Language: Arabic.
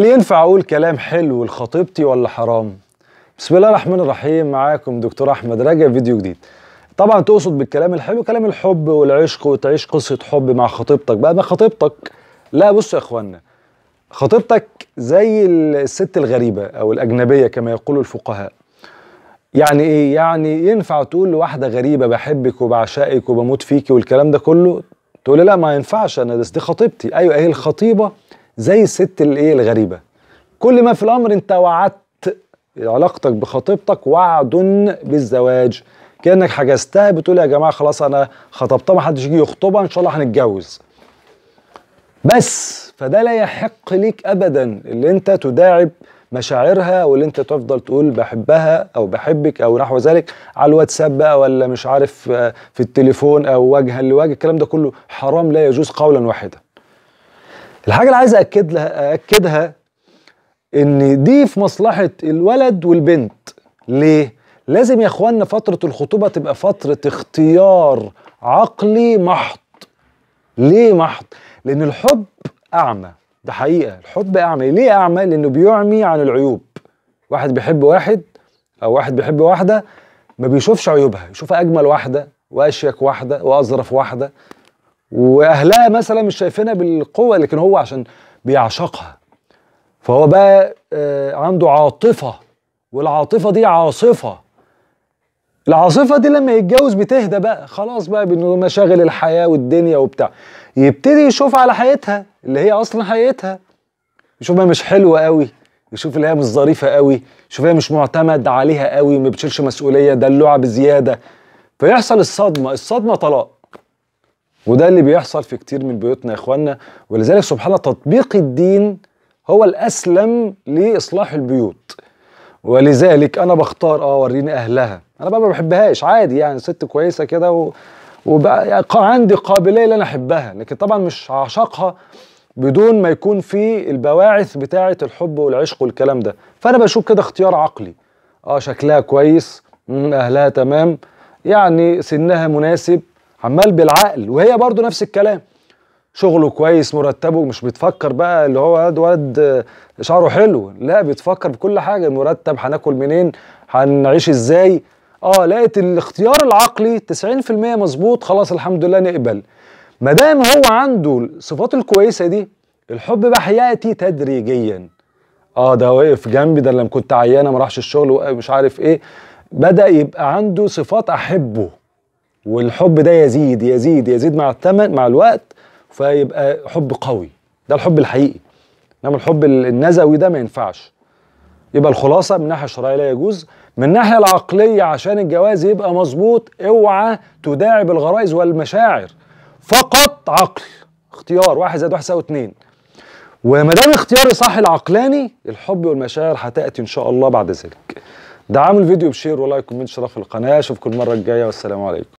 هل ينفع اقول كلام حلو لخطيبتي ولا حرام بسم الله الرحمن الرحيم معاكم دكتور احمد راجع فيديو جديد طبعا تقصد بالكلام الحلو كلام الحب والعشق وتعيش قصه حب مع خطيبتك بقى ما خطيبتك لا بصوا يا اخوانا خطيبتك زي الست الغريبه او الاجنبيه كما يقول الفقهاء يعني ايه يعني ينفع تقول لواحده غريبه بحبك وبعشقك وبموت فيكي والكلام ده كله تقول لا ما ينفعش انا دي خطيبتي ايوه هي الخطيبه زي الست الايه الغريبه كل ما في الامر انت وعدت علاقتك بخطيبتك وعد بالزواج كانك حجزتها بتقول يا جماعه خلاص انا خطبتها ما حدش يجي يخطبها ان شاء الله هنتجوز بس فده لا يحق ليك ابدا اللي انت تداعب مشاعرها واللي انت تفضل تقول بحبها او بحبك او نحو ذلك على الواتساب بقى ولا مش عارف آه، في التليفون او وجها لوجه الكلام ده كله حرام لا يجوز قولا واحدا الحاجه اللي عايز أأكد لها أأكدها ان دي في مصلحه الولد والبنت ليه لازم يا اخوانا فتره الخطوبه تبقى فتره اختيار عقلي محض ليه محض لان الحب اعمى ده حقيقه الحب اعمى ليه اعمى لانه بيعمي عن العيوب واحد بيحب واحد او واحد بيحب واحده ما بيشوفش عيوبها يشوف اجمل واحده واشيك واحده واظرف واحده واهلها مثلا مش شايفينها بالقوه لكن هو عشان بيعشقها فهو بقى آه، عنده عاطفه والعاطفه دي عاصفه العاصفه دي لما يتجوز بتهدى بقى خلاص بقى بمشاغل الحياه والدنيا وبتاع يبتدي يشوف على حياتها اللي هي اصلا حياتها يشوفها مش حلوه قوي يشوف اللي هي مش ظريفه قوي يشوف هي مش معتمد عليها قوي ما بتشيلش مسؤوليه دلوعه بزياده فيحصل الصدمه الصدمه طلاق وده اللي بيحصل في كتير من بيوتنا يا اخوانا ولذلك سبحان الله تطبيق الدين هو الاسلم لاصلاح البيوت ولذلك انا بختار اه وريني اهلها انا بقى ما بحبهاش عادي يعني ست كويسه كده و... وبقى عندي قابليه ان انا احبها لكن طبعا مش هعشقها بدون ما يكون في البواعث بتاعه الحب والعشق والكلام ده فانا بشوف كده اختيار عقلي اه شكلها كويس اهلها تمام يعني سنها مناسب عمال بالعقل وهي برضو نفس الكلام شغله كويس مرتبه مش بتفكر بقى اللي هو واد واد شعره حلو لا بتفكر بكل حاجه المرتب هناكل منين هنعيش ازاي اه لقيت الاختيار العقلي 90% مظبوط خلاص الحمد لله نقبل ما دام هو عنده الصفات الكويسه دي الحب بقى هياتي تدريجيا اه ده وقف جنبي ده لما كنت عيانه ما راحش الشغل مش عارف ايه بدا يبقى عنده صفات احبه والحب ده يزيد يزيد يزيد مع الثمن مع الوقت فيبقى حب قوي ده الحب الحقيقي انما الحب النزوي ده ما ينفعش يبقى الخلاصه من الناحيه الشرعيه لا يجوز من الناحيه العقليه عشان الجواز يبقى مظبوط اوعى تداعب الغرائز والمشاعر فقط عقل اختيار واحد زائد واحد يساوي اثنين وما دام اختياري صح العقلاني الحب والمشاعر هتاتي ان شاء الله بعد ذلك دعموا الفيديو بشير ولايك وكومنت شرف القناه اشوفكم المره الجايه والسلام عليكم